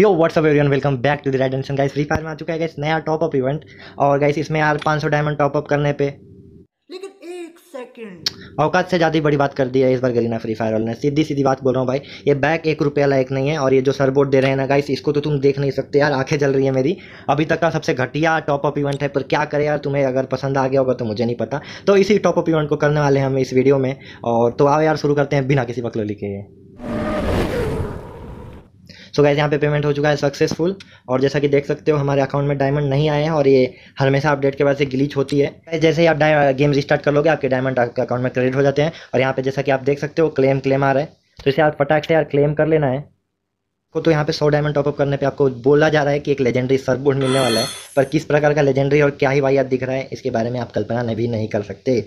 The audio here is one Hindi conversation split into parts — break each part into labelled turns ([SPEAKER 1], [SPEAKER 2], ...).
[SPEAKER 1] yo whatsapp everyone welcome back to the red end guys free fire में आ चुका है गाइस नया टॉप अप इवेंट और गाइस इसमें यार 500 डायमंड टॉप अप करने पे लेकिन एक सेकंड औकात से ज़्यादा बड़ी बात कर दी है इस बार गरीना फ्री फायर वाले ने सीधी सीधी बात बोल रहा हूँ भाई ये बैक एक रुपया लायक नहीं है और ये जो सरबोर्ड दे रहे हैं ना गाइस इसको तो तुम देख नहीं सकते यार आंखें जल रही है मेरी अभी तक का सबसे घटिया टॉप अप इवेंट है पर क्या करें यार तुम्हें अगर पसंद आ गया होगा तो मुझे नहीं पता तो इसी टॉप अप इवेंट को करने वाले हैं हम इस वीडियो में और तो आओ यार शुरू करते हैं बिना किसी वक्त लिखे सो गैस यहाँ पे पेमेंट हो चुका है सक्सेसफुल और जैसा कि देख सकते हो हमारे अकाउंट में डायमंड नहीं आए हैं और ये हमेशा अपडेट के बाद से ग्लीच होती है जैसे ही आप गेम रिस्टार्ट कर लोगे आपके डायमंड अकाउंट में क्रेडिट हो जाते हैं और यहाँ पे जैसा कि आप देख सकते हो क्लेम क्लेम आ रहा है तो इसे आप फटाक से यार क्लेम कर लेना है को तो यहाँ पे सौ डायमंड टॉपअप करने पे आपको बोला जा रहा है कि एक लेजेंडरी सर्वबोर्ड मिलने वाला है पर किस प्रकार का लेजेंडरी और क्या ही वाहियात दिख रहा है इसके बारे में आप कल्पना नहीं कर सकते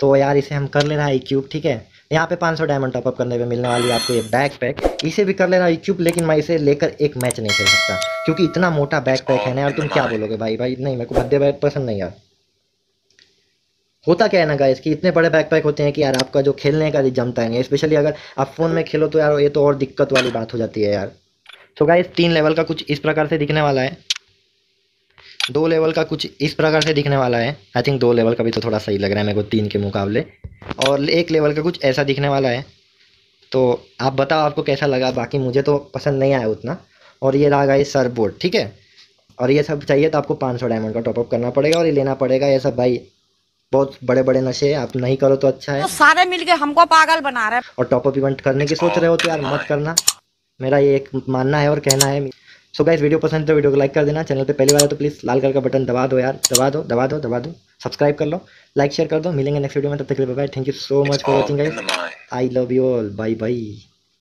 [SPEAKER 1] तो यार इसे हम कर ले रहा है क्यूब e ठीक है यहाँ पे 500 डायमंड टॉपअप करने पे मिलने वाली आपको ये बैक पैक इसे भी कर लेना इक्यूब लेकिन मैं इसे लेकर एक मैच नहीं खेल सकता क्योंकि इतना मोटा बैक पैक है ना यार तुम क्या बोलोगे भाई भाई नहीं मेरे को भद्दे बैग पसंद नहीं यार होता क्या है ना गाइस कि इतने बड़े बैकपैक होते हैं कि यार आपका जो खेलने का जमता नहीं है स्पेशली अगर आप फ़ोन में खेलो तो यार ये तो और दिक्कत वाली बात हो जाती है यार तो गाइस तीन लेवल का कुछ इस प्रकार से दिखने वाला है दो लेवल का कुछ इस प्रकार से दिखने वाला है आई थिंक दो लेवल का भी तो थोड़ा सही लग रहा है मेरे को तीन के मुकाबले और एक लेवल का कुछ ऐसा दिखने वाला है तो आप बताओ आपको कैसा लगा बाकी मुझे तो पसंद नहीं आया उतना और ये रहा गाइस सर बोर्ड ठीक है और ये सब चाहिए तो आपको पाँच सौ डायमंड का टॉपअप करना पड़ेगा और ये लेना पड़ेगा ये सब भाई बहुत बड़े बड़े नशे आप नहीं करो तो अच्छा है तो सारे के हमको पागल बना रहे हैं और टॉपअप इवेंट करने की सोच रहे हो तो यार मत करना मेरा ये एक मानना है और कहना है सो गाइस वीडियो पसंद तो वीडियो को लाइक कर देना चैनल पे पहली बार है तो प्लीज़ लाल कलर का बटन दबा दो यार दबा दो दबा दो दबा दो सब्सक्राइब कर लो लाइक शेयर कर दो मिलेंगे नेक्स्ट वीडियो में तब तक के लिए bye thank you so much for watching guys I love you all bye bye